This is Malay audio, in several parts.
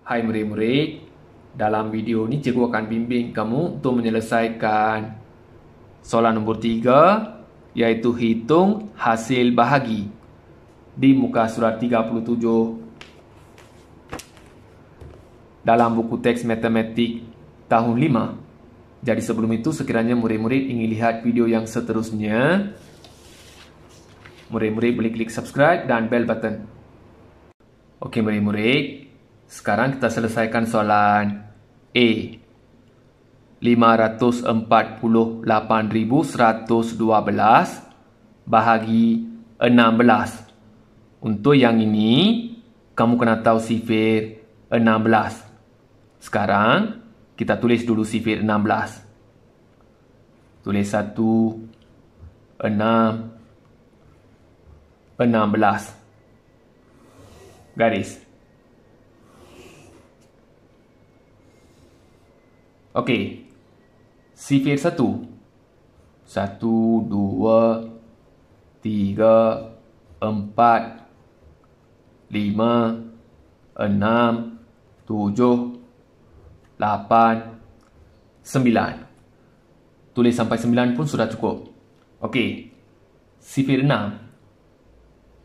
Hai murid-murid, dalam video ni cikgu akan bimbing kamu untuk menyelesaikan soalan nombor tiga, iaitu hitung hasil bahagi di muka surat 37 dalam buku teks matematik tahun lima. Jadi sebelum itu sekiranya murid-murid ingin lihat video yang seterusnya, murid-murid boleh klik subscribe dan bell button. Okey murid-murid, sekarang kita selesaikan soalan A. 548,112 bahagi 16. Untuk yang ini, kamu kena tahu sifir 16. Sekarang, kita tulis dulu sifir 16. Tulis 1, 6, 16. Garis. 16. Okey. Sifir satu. Satu, dua, tiga, empat, lima, enam, tujuh, lapan, sembilan. Tulis sampai sembilan pun sudah cukup. Okey. Sifir enam.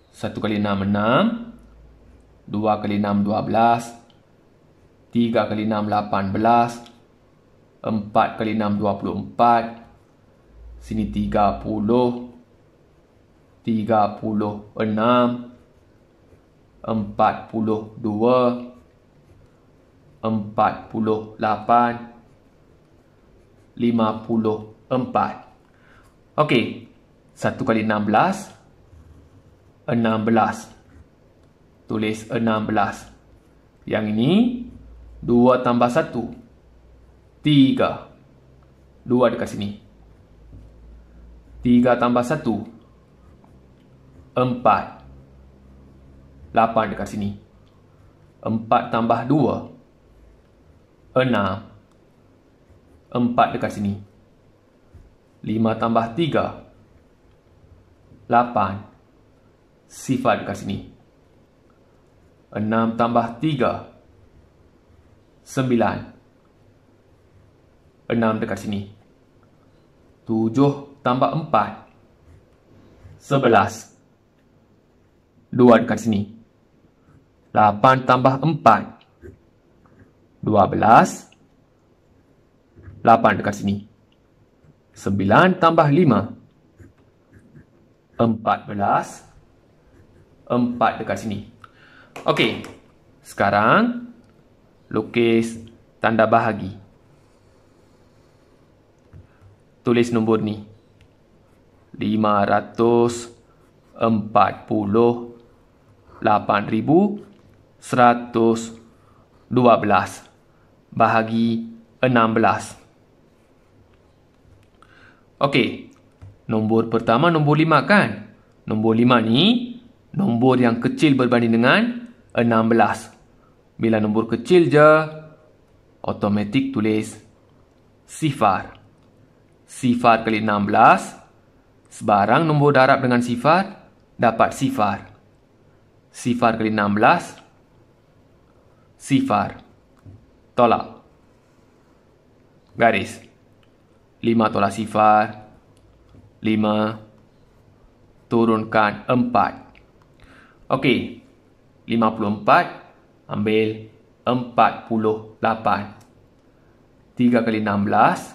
Satu kali enam, enam. Dua kali enam, dua belas. Tiga kali enam, lapan belas. Lapan belas. Empat kali enam dua puluh empat. sini tiga tiga puluh, puluh puluh enam, empat empat dua, puluh lapan, lima puluh empat. Okey satu kali enam belas, enam belas. Tulis enam belas. Yang ini dua tambah satu. 2 tiga. Dua dekat sini. Tiga tambah satu. Empat. Lapan dekat sini. Empat tambah dua. Enam. Empat dekat sini. Lima tambah tiga. Lapan. Sifat dekat sini. Enam tambah tiga. Sembilan. Sembilan. 6 dekat sini 7 tambah 4 11 2 dekat sini 8 tambah 4 12 8 dekat sini 9 tambah 5 14 4 dekat sini Okey, sekarang lukis tanda bahagi tulis nombor ni. 548,112 bahagi 16. Okey, nombor pertama nombor 5 kan? Nombor 5 ni nombor yang kecil berbanding dengan 16. Bila nombor kecil je, automatik tulis sifar. 0 sifar ke-16 sebarang nombor darab dengan sifar dapat sifar sifar ke-16 sifar tolak garis 5 tolak sifar 5 turunkan 4 okey 54 ambil 48 3 kali 16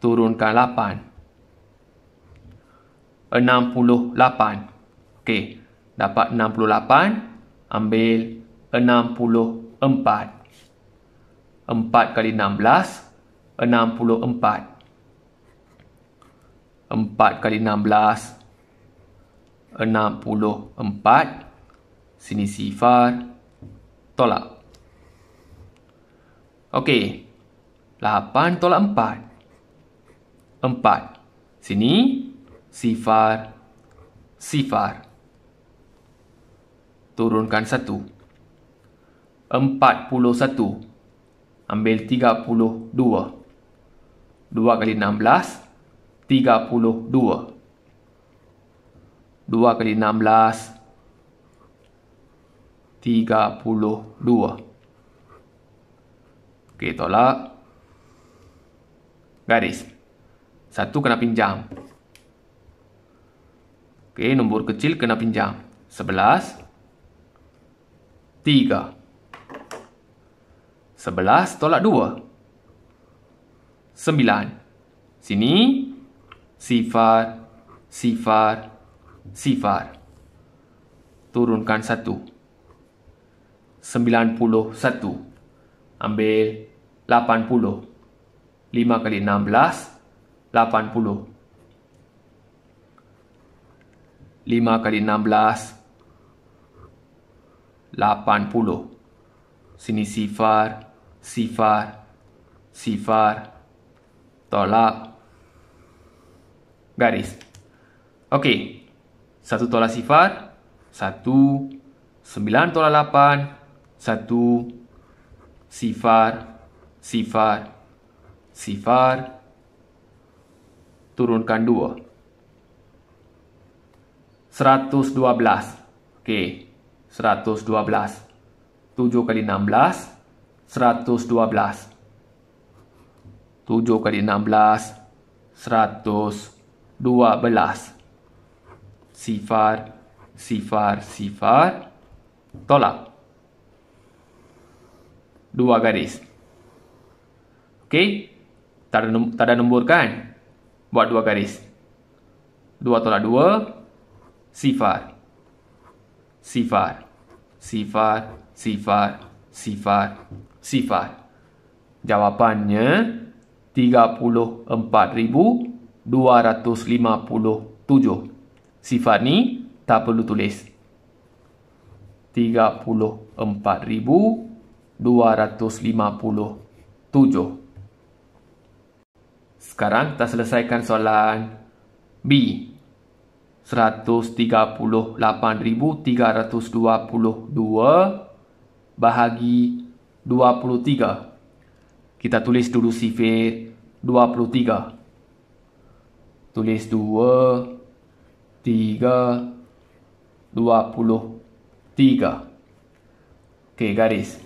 turunkan 8. 68. Okey. Dapat 68. Ambil 64. 4 kali 16. 64. 4 kali 16. 64. Sini sifar. Tolak. Okey. 8 tolak 4 empat. Sini, sifar, sifar. Turunkan satu. Empat puluh satu. Ambil tiga puluh dua. Dua kali enam belas, tiga puluh dua. Dua kali enam belas, tiga puluh dua. Okey, tolak. Garis. Garis. Satu kena pinjam. Okey, nombor kecil kena pinjam. Sebelas. Tiga. Sebelas tolak dua. Sembilan. Sini. Sifar. Sifar. Sifar. Turunkan satu. Sembilan puluh satu. Ambil. Lapan puluh. Lima kali enam belas. Lapan lima kali enam belas lapan puluh. Sini sifar Sifar Sifar Tolak Garis Okey Satu tolak sifar Satu Sembilan tolak lapan Satu Sifar Sifar Sifar turunkan 2. 112. Okey. 112. 7 kali 16. 112. 7 kali 16. 112. Sifar, sifar, sifar. Tolak. Dua garis. Okey. Tak ada nombor, kan? buat dua garis. Dua tolak dua, sifar. Sifar. Sifar, sifar, sifar, sifar. Jawapannya 34,257. Sifar ni tak perlu tulis. 34,257. Sekarang kita selesaikan soalan B. 138,322 bahagi 23. Kita tulis dulu sifir 23. Tulis 2, 3, 23. Okey, garis. 138,322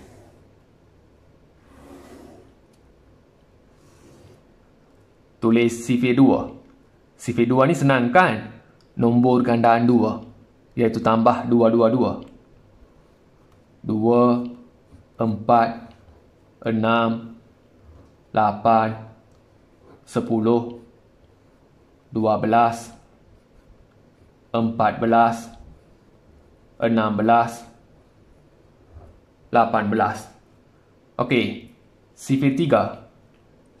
Tulis sifir 2. Sifir 2 ni senang kan? Nombor gandaan 2. Iaitu tambah 2, 2, 2. 2, 4, 6, 7, 8. Sepuluh Dua belas Empat belas Enam belas Lapan belas Okey Sifir tiga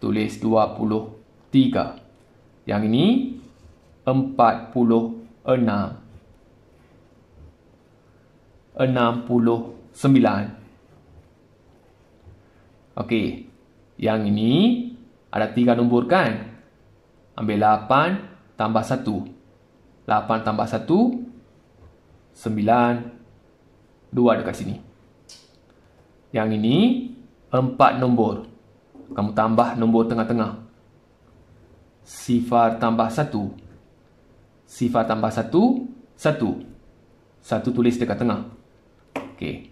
tulis 23. Yang ini 46. 69. Okey. Yang ini ada tiga nombor kan? Ambil 8 tambah 1. 8 tambah 1 Sembilan Dua dekat sini Yang ini Empat nombor kamu tambah nombor tengah-tengah. Sifar tambah satu. Sifar tambah satu, satu. Satu tulis dekat tengah. Okey.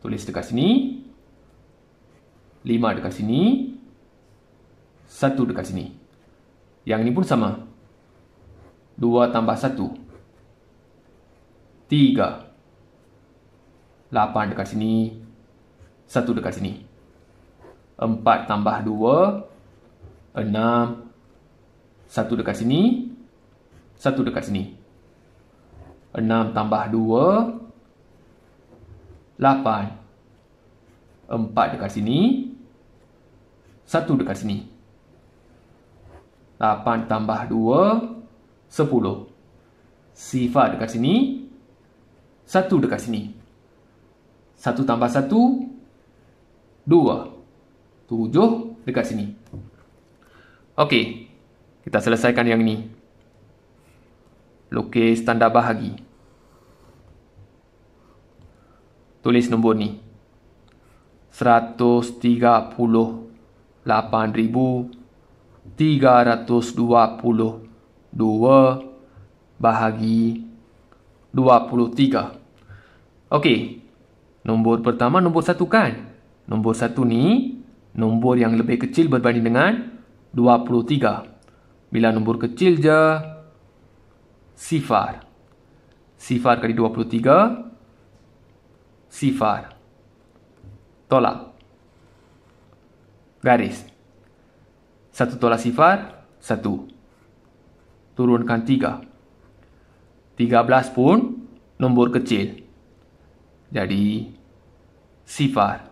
Tulis dekat sini. Lima dekat sini. Satu dekat sini. Yang ini pun sama. Dua tambah satu. Tiga. Lapan dekat sini. Satu dekat sini. Satu dekat sini. 4 tambah 2 6 1 dekat sini 1 dekat sini 6 tambah 2 8 4 dekat sini 1 dekat sini 8 tambah 2 10 Sifar dekat sini 1 dekat sini 1 tambah 1 2 7 dekat sini. Okey. Kita selesaikan yang ni. Lukis tanda bahagi. Tulis nombor ni. 138,322 bahagi 23. Okey. Nombor pertama, nombor satu kan? Nombor satu ni nombor yang lebih kecil berbanding dengan 23. Bila nombor kecil je, sifar. Sifar kali 23, sifar. Tolak. Garis. Satu tolak sifar, satu. Turunkan tiga. Tiga belas pun nombor kecil. Jadi, sifar. 13.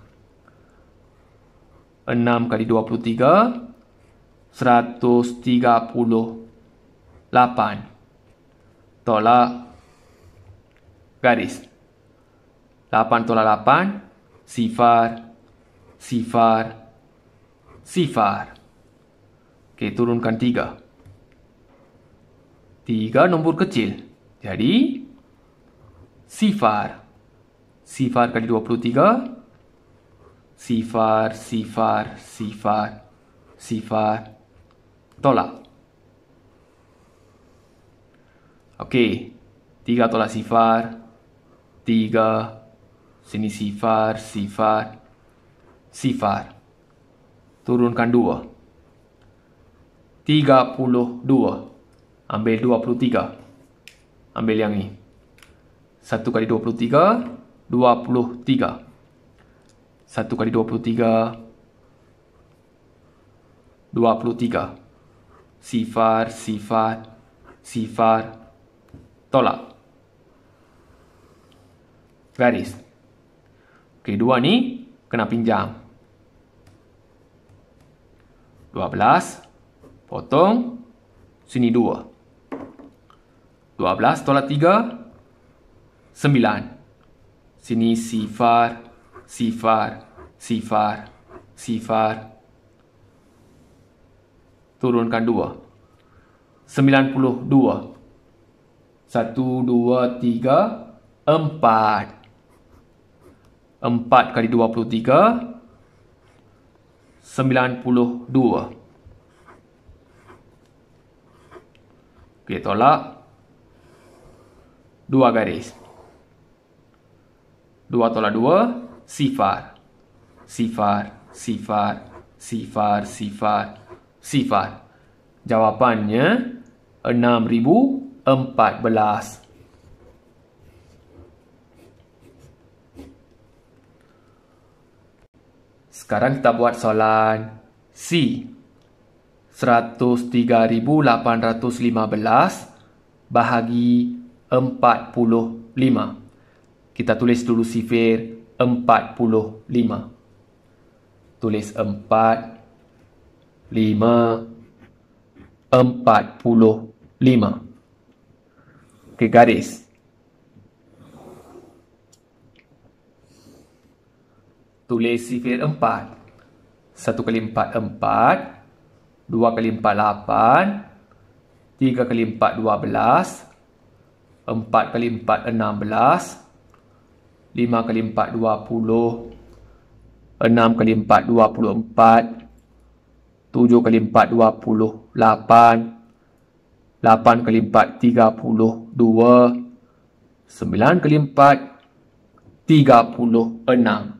6 kali 23 138 tolak garis 8 tolak 8 sifar sifar sifar Okey, turunkan 3 3 nombor kecil jadi sifar sifar kali 23 sifar sifar, sifar, sifar, sifar, tolak. Okay, tiga tolak sifar, tiga, sini sifar, sifar, sifar. Turunkan dua. Tiga puluh dua. Ambil dua puluh tiga. Ambil yang ini. Satu kali dua puluh tiga, dua puluh tiga. 1 kali 23 23 sifar sifar sifar tolak baris Okey, dua ni kena pinjam 12 potong sini 2 12 tolak 3 9 sini sifar si far, si far, si far. Turunkan dua. Sembilan puluh dua. Satu, dua, tiga, empat. Empat kali dua puluh tiga. Sembilan puluh dua. Okey, tolak. Dua garis. Dua tolak dua. Dua. Si far. Si far, si far, si far, si far, si far. Jawapannya 6014. Sekarang kita buat soalan C. 103815 bahagi 45. Kita tulis dulu sifir 103815. Empat puluh lima. Tulis empat lima 4 5 Okey garis. Tulis sifir empat. Satu kali empat empat. Dua kali empat lapan. Tiga kali empat dua belas. Empat kali empat enam belas. Lima kali empat dua puluh, enam kali empat dua puluh empat, tujuh kali empat dua puluh lapan, lapan kali empat tiga puluh dua, sembilan kali empat tiga puluh enam.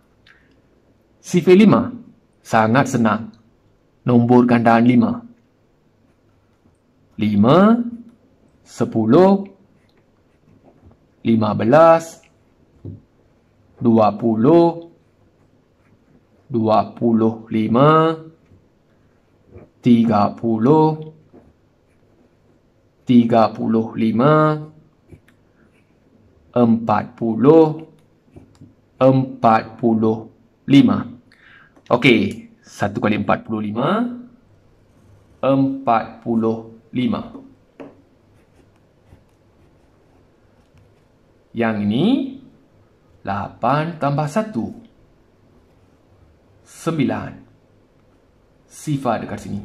sifir 5 sangat senang nombor gandaan lima, 5 lima belas. Okey, 1 kali 45 45 Yang ini Lapan tambah satu. Sembilan. Sifar dekat sini.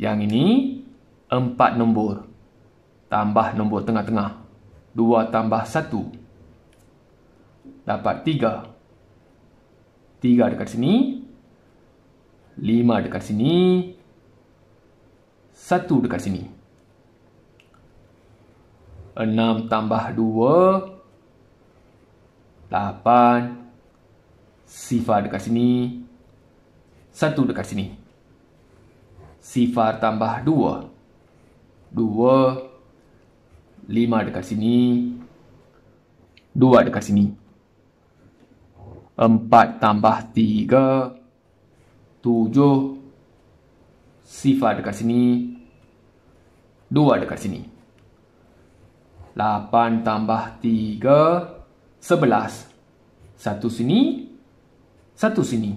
Yang ini, empat nombor. Tambah nombor tengah-tengah. Dua tambah satu. Dapat tiga. Tiga dekat sini. Lima dekat sini. Satu dekat sini. Enam tambah dua. Dua. 8 Sifar dekat sini 1 dekat sini Sifar tambah 2 2 5 dekat sini 2 dekat sini 4 tambah 3 7 Sifar dekat sini 2 dekat sini 8 tambah 3 sebelas. Satu sini, satu sini.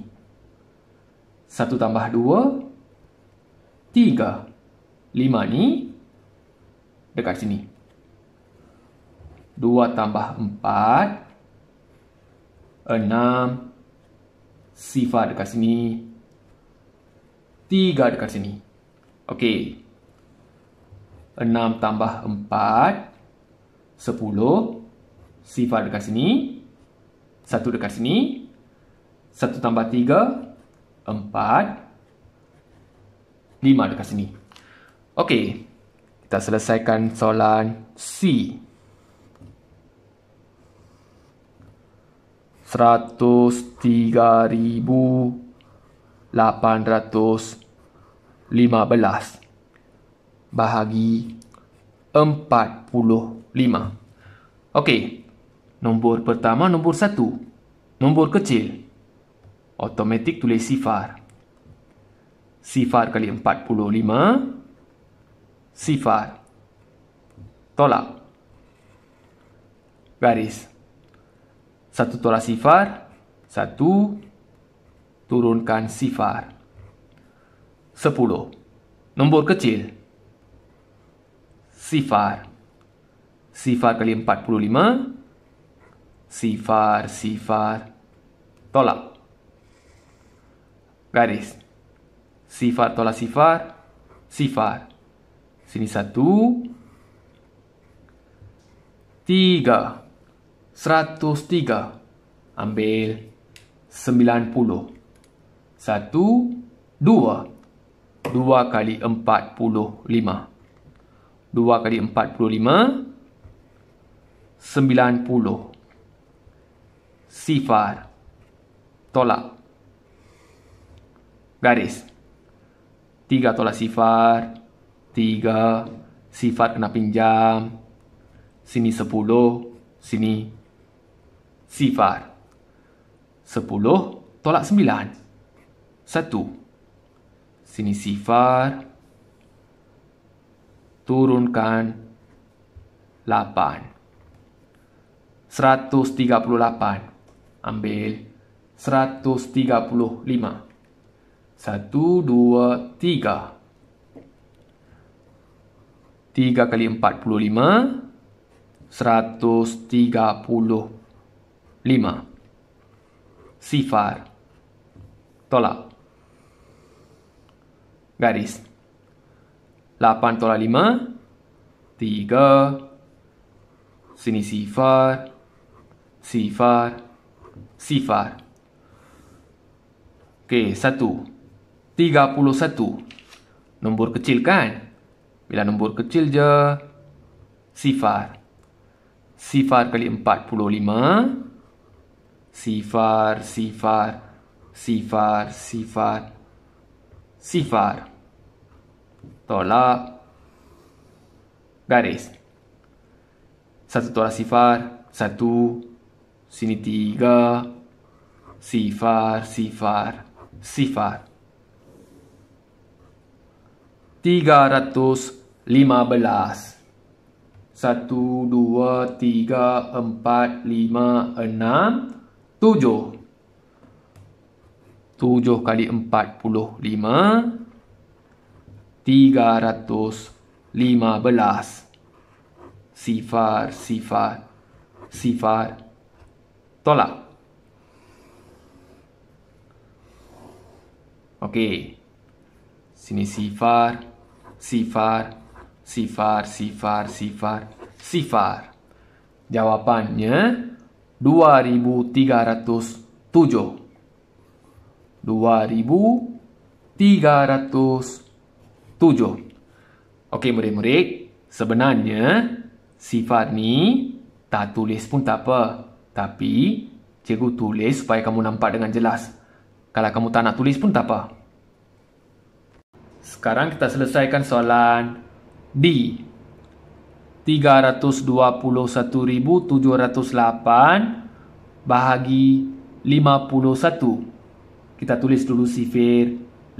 Satu tambah dua, tiga. Lima ni, dekat sini. Dua tambah empat, enam. Sifar dekat sini. Tiga dekat sini. Okey. Enam tambah empat, sepuluh. Sepuluh sifar dekat sini. Satu dekat sini. Satu tambah tiga. Empat. Lima dekat sini. Okey. Kita selesaikan soalan C. 103,815 bahagi 45. Okey. Nombor pertama nombor satu. Nombor kecil. Automatik tulis sifar. Sifar kali empat puluh lima. Sifar. Tolak. Garis. Satu tolak sifar. Satu. Turunkan sifar. Sepuluh. Nombor kecil. Sifar. Sifar kali empat puluh lima. Sifar, sifar, tolak Garis. sifar, tolak sifar, sifar. Sini satu. Tiga. Seratus tiga. Ambil. Sembilan puluh. Satu. Dua. Dua kali empat puluh lima. Dua kali empat puluh lima. Sembilan puluh sifar tolak garis tiga tolak sifar tiga sifar kena pinjam sini sepuluh sini sifar sepuluh tolak sembilan satu sini sifar turunkan lapan seratus tiga puluh lapan ambil 135 satu dua tiga tiga kali empat puluh lima seratus tiga puluh lima sifar tolak garis lapan tolak lima tiga sini sifar sifar sifar. Okey, satu. Tiga puluh satu. Nombor kecil kan? Bila nombor kecil je, sifar. Sifar kali empat puluh lima. Sifar, sifar, sifar, sifar, sifar. Tolak. Garis. Satu tolak sifar. Satu sini tiga sifar, sifar, sifar. Tiga ratus lima belas. Satu dua tiga empat lima enam tujuh. Tujuh kali empat puluh lima. Tiga ratus lima belas. sifar sifar sifar tolak. Okey. Sini sifar, sifar, sifar, sifar, sifar, sifar. Jawapannya 2307. 2307. Okey murid-murid, sebenarnya sifar ni tak tulis pun tak apa. Tapi, cikgu tulis supaya kamu nampak dengan jelas. Kalau kamu tak nak tulis pun tak apa. Sekarang kita selesaikan soalan D. 321,708 bahagi 51. Kita tulis dulu sifir 51.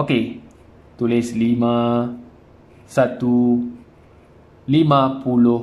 Okey, tulis 5, 1, 51.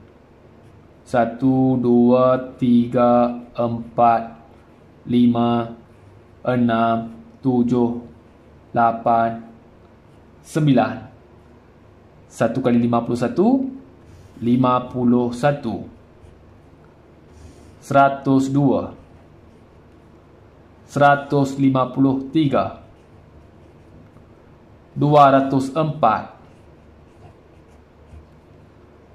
satu, dua, tiga, empat, lima, enam, tujuh, lapan, sembilan. Satu kali lima puluh satu, lima puluh satu. Seratus dua. Seratus lima puluh tiga. Dua ratus empat.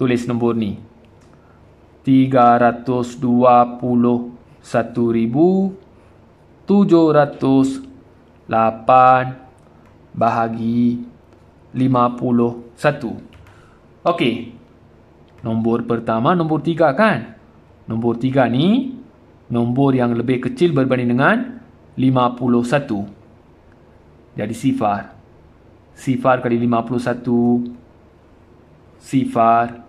tulis nombor ni 321,708 bahagi 51 Okey Nombor pertama nombor tiga kan Nombor tiga ni Nombor yang lebih kecil berbanding dengan 51 Jadi sifar Sifar kali 51 Sifar 51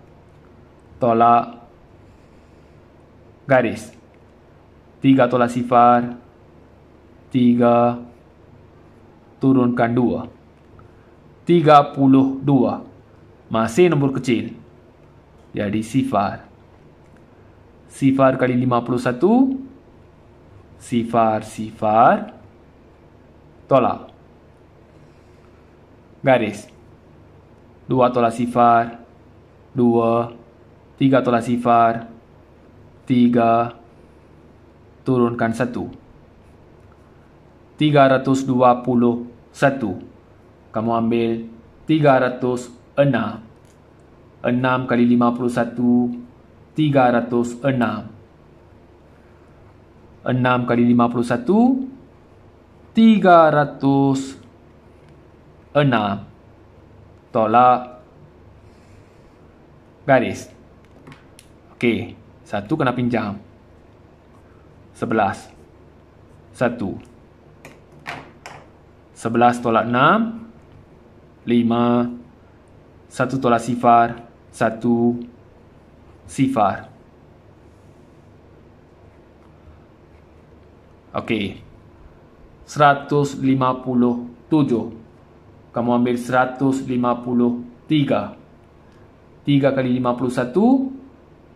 tolak garis. 3 tolak sifar. 3 turunkan 2. 32. Masih nombor kecil. Jadi sifar. Sifar kali 51. Sifar, sifar. Tolak. Garis. 2 tolak sifar. 2 tiga tolak sifar, tiga, turunkan satu. Tiga ratus dua puluh satu. Kamu ambil tiga ratus enam. Enam kali lima puluh satu, tiga ratus enam. Enam kali lima puluh satu, tiga ratus enam. Tolak garis. Okey, satu kena pinjam. Sebelas. Satu. Sebelas tolak enam. Lima. Satu tolak sifar. Satu. Sifar. Okey. Seratus lima puluh tujuh. Kamu ambil seratus lima puluh tiga. Tiga kali lima puluh satu. Tiga.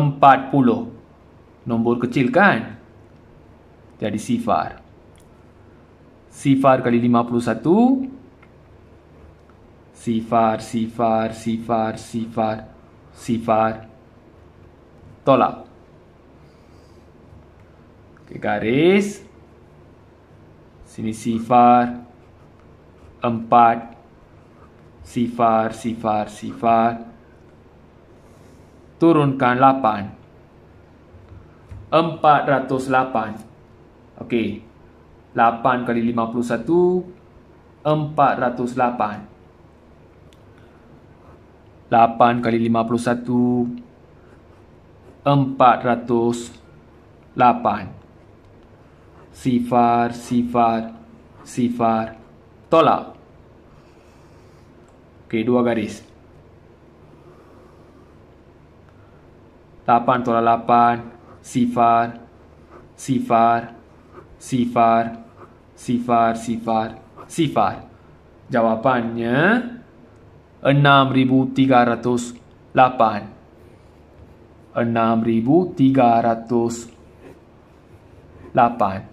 40. Nombor kecil kan? Jadi sifar. Sifar kali 51. Sifar, sifar, sifar, sifar, sifar. Tolak. Okay, garis. Sini sifar. Empat. Sifar, sifar, sifar. sifar turunkan 8 408 Okey 8 kali 51 408 8 kali 51 408 Sifar, sifar, sifar Tolak Okey, dua garis lapan tolak lapan, sifar, sifar, sifar, sifar, sifar, sifar. Jawapannya, 6,308. 6,308.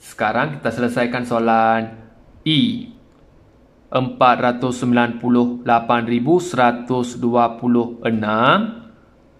Sekarang kita selesaikan soalan E. 498,126.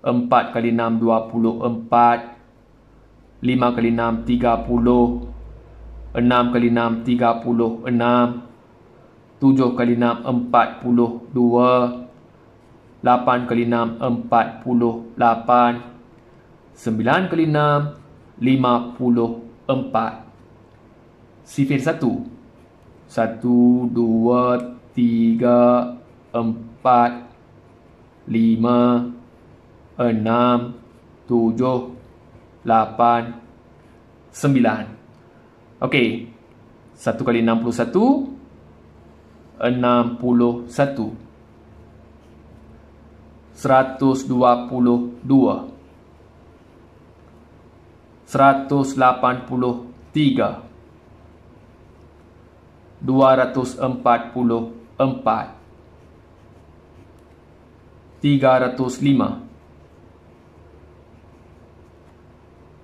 Empat kali enam dua puluh empat, lima kali enam tiga puluh, enam kali enam tiga puluh enam, tujuh kali enam empat puluh dua, lapan kali enam empat puluh lapan, sembilan kali enam 6 54 Sifir 1 satu, 2 3 4 5 6 enam, tujuh, lapan, sembilan. Okey, satu kali enam puluh satu, enam puluh satu. Seratus dua puluh dua. Seratus lapan puluh tiga. Dua ratus empat puluh empat. Tiga ratus lima. Tiga ratus lima.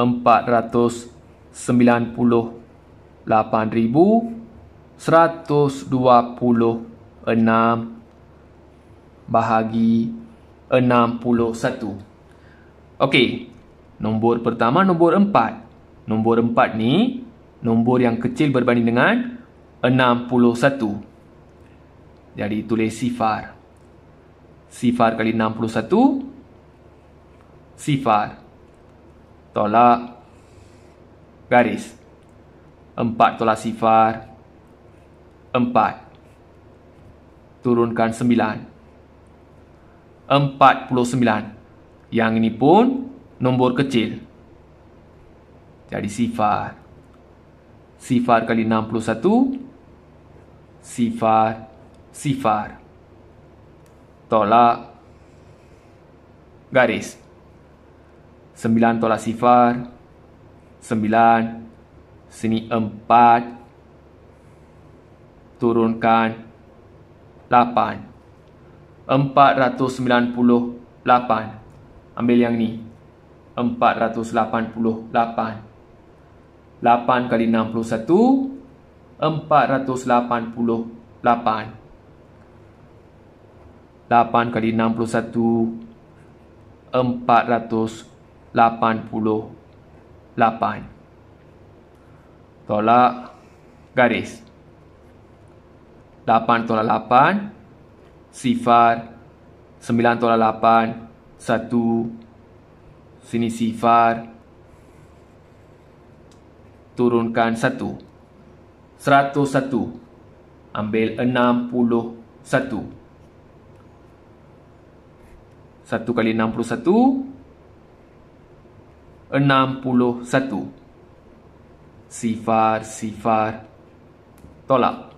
498,126 bahagi 61. Okey, nombor pertama nombor empat. Nombor empat ni nombor yang kecil berbanding dengan 61. Jadi tulis sifar. Sifar kali 61 sifar 61 tolak garis 4 tolak sifar 4 turunkan 9 49 yang ini pun nombor kecil jadi sifar sifar kali 61 sifar sifar tolak garis Sembilan tolak sifar Sembilan Sini empat Turunkan Lapan Empat ratus sembilan puluh lapan Ambil yang ni Empat ratus lapan puluh lapan Lapan kali enam puluh satu Empat ratus lapan puluh lapan Lapan kali enam puluh satu Empat ratus 88 tolak garis 8 tolak 8 sifar 9 tolak 8 satu sini sifar turunkan 1 101 ambil 61 satu kali enam puluh satu, 61 Sifar, sifar Tolak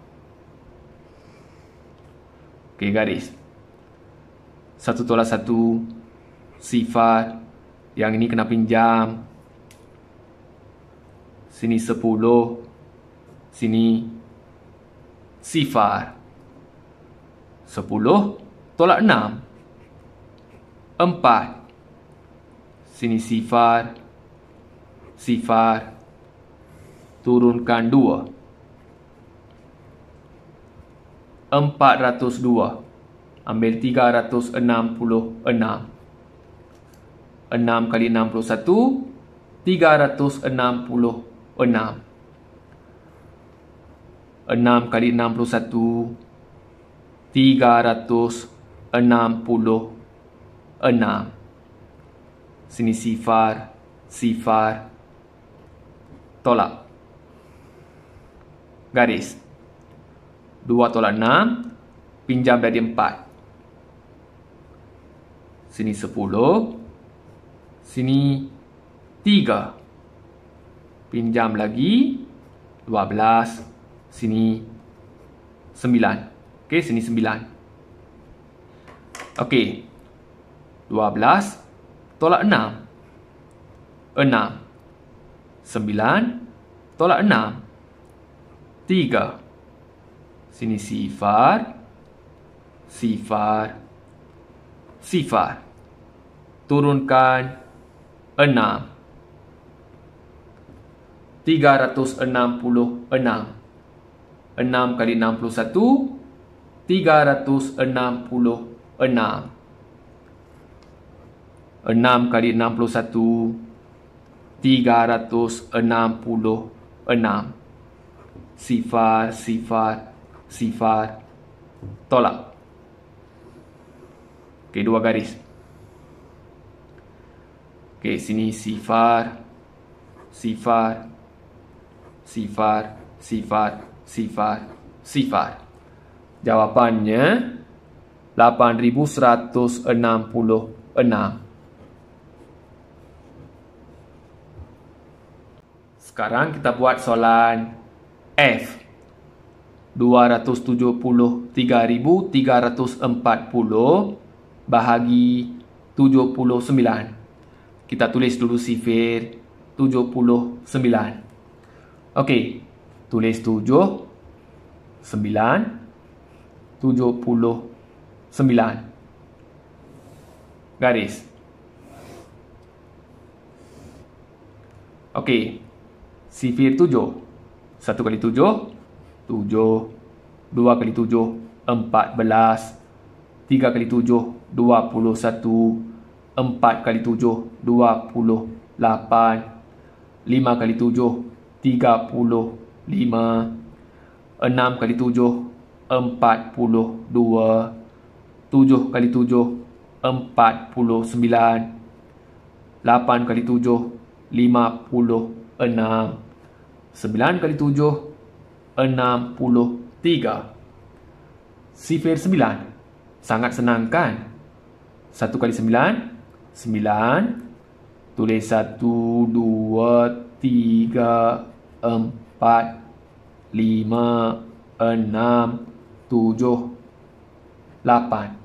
Ok, garis Satu tolak satu Sifar Yang ini kena pinjam Sini 10 Sini Sifar 10 Tolak 6 4 Sini sifar 6 sifar turunkan dua. Empat ratus dua. Ambil tiga ratus enam puluh enam. Enam kali enam puluh satu. Tiga ratus enam puluh enam. Enam kali enam puluh satu. Tiga ratus enam puluh enam. Sini sifar, sifar, sifar tolak garis 2 tolak 6 pinjam dari 4 sini 10 sini 3 pinjam lagi 12 sini 9 okey sini 9 okey 12 tolak 6 6 Sembilan. Tolak enam. Tiga. Sini sifar. Sifar. Sifar. Turunkan enam. Tiga ratus enam puluh enam. Enam kali enam puluh satu. Tiga ratus enam puluh enam. Enam kali enam puluh satu. 366 sifar sifar sifar tolak ok dua garis ok sini sifar sifar sifar sifar sifar sifar jawapannya 8166 Sekarang kita buat soalan F 273,340 bahagi 79 Kita tulis dulu sifir 79 Okey, tulis 7 9 79 Garis Okey sifir empat belas, tiga kali 2 dua puluh satu, empat kali 4 dua puluh lapan, lima kali 6 tiga puluh lima, enam kali 42, empat puluh dua, 7 kali 7 empat puluh sembilan, lapan kali 7 lima puluh enam sembilan kali tujuh enam puluh tiga sifir sembilan sangat senang kan 1 kali sembilan sembilan tulis satu dua tiga empat lima enam tujuh lapan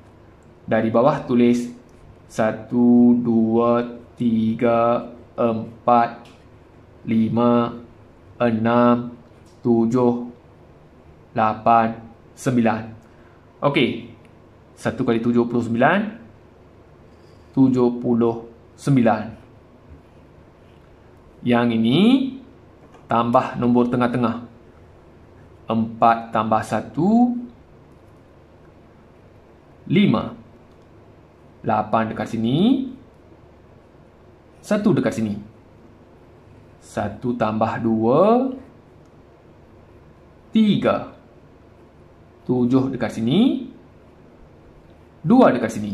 Dari bawah tulis 1, 2, 3, 4, 5, enam, tujuh, lapan, sembilan. Okey. Satu kali tujuh puluh sembilan. Tujuh puluh sembilan. Yang ini, tambah nombor tengah-tengah. Empat tambah satu. Lima. Lapan dekat sini. Satu dekat sini. Satu tambah dua, tiga, tujuh dekat sini dua dekat sini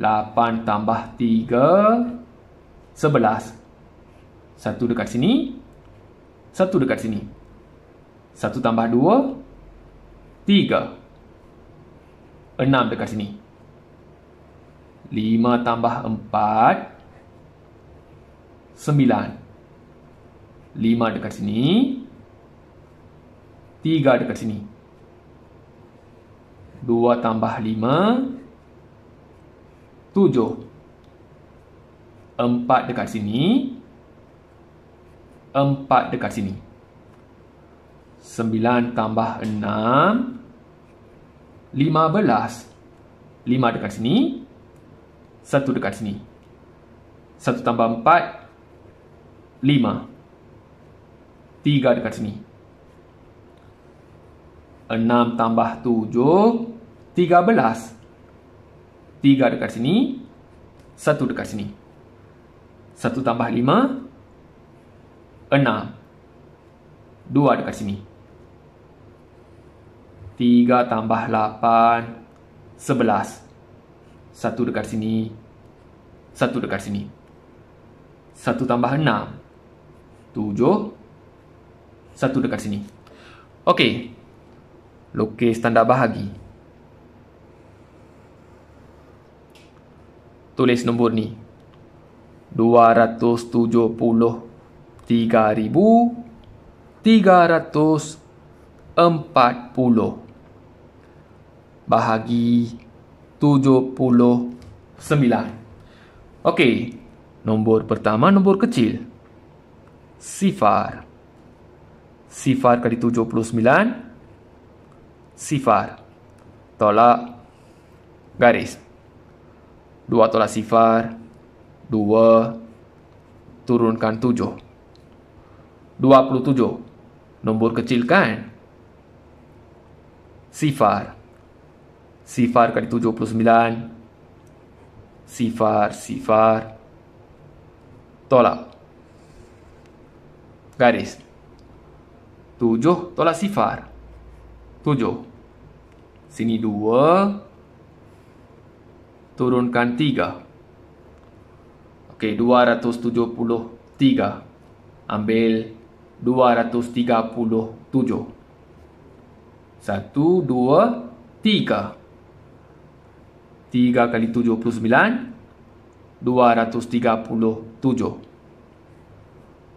lapan tambah tiga, sebelas, satu dekat sini satu dekat sini satu tambah dua, tiga, enam dekat sini lima tambah empat sembilan. Lima dekat sini. Tiga dekat sini. Dua tambah lima. Tujuh. Empat dekat sini. Empat dekat sini. Sembilan tambah enam. Lima belas. Lima dekat sini. Satu dekat sini. Satu tambah empat. Empat lima tiga dekat sini enam tambah tujuh tiga belas tiga dekat sini satu dekat sini satu tambah lima enam dua dekat sini tiga tambah lapan sebelas satu dekat sini satu dekat sini satu tambah enam tujuh, satu dekat sini. Okey. lokis tanda bahagi. Tulis nombor ni. 273,340 bahagi 79. Okey, nombor pertama nombor kecil. 273,340 sifar. Sifar kali 79. Sifar. Tolak garis. Dua tolak sifar. Dua. Turunkan tujuh. Dua puluh tujuh. Nombor kecilkan. Sifar. Sifar kali 79. Sifar, sifar. Tolak garis. Tujuh tolak sifar. Tujuh. Sini dua. Turunkan tiga. Okey, dua ratus tujuh puluh tiga. Ambil dua ratus tiga puluh tujuh. Satu, dua, tiga. Tiga kali tujuh puluh sembilan. Dua ratus tiga puluh tujuh.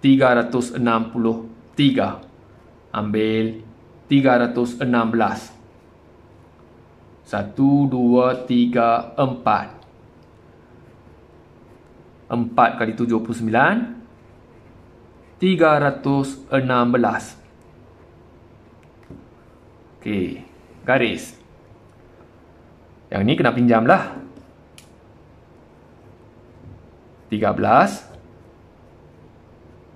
363 ambil 316 satu dua tiga empat empat kali tujuh puluh sembilan tiga ratus enam belas okay garis yang ni kena pinjam lah tiga belas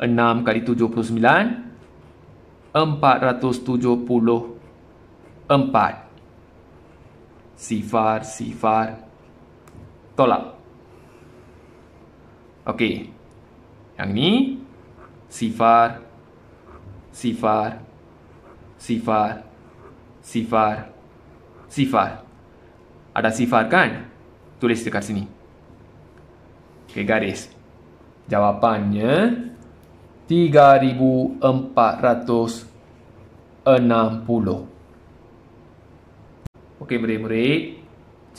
6 kali 79 474 Sifar, sifar Tolak Okey Yang ni Sifar Sifar Sifar Sifar Sifar Ada sifar kan? Tulis dekat sini Okey garis Jawapannya 3460 Okey murid-murid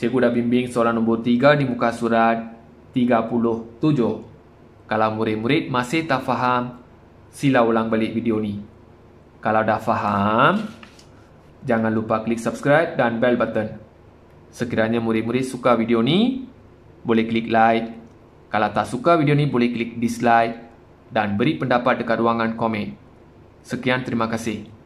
Cikgu dah bimbing soalan nombor 3 di muka surat 37 Kalau murid-murid masih tak faham Sila ulang balik video ni Kalau dah faham Jangan lupa klik subscribe dan bell button Sekiranya murid-murid suka video ni Boleh klik like Kalau tak suka video ni boleh klik dislike dan beri pendapat dekat ruangan komen. Sekian terima kasih.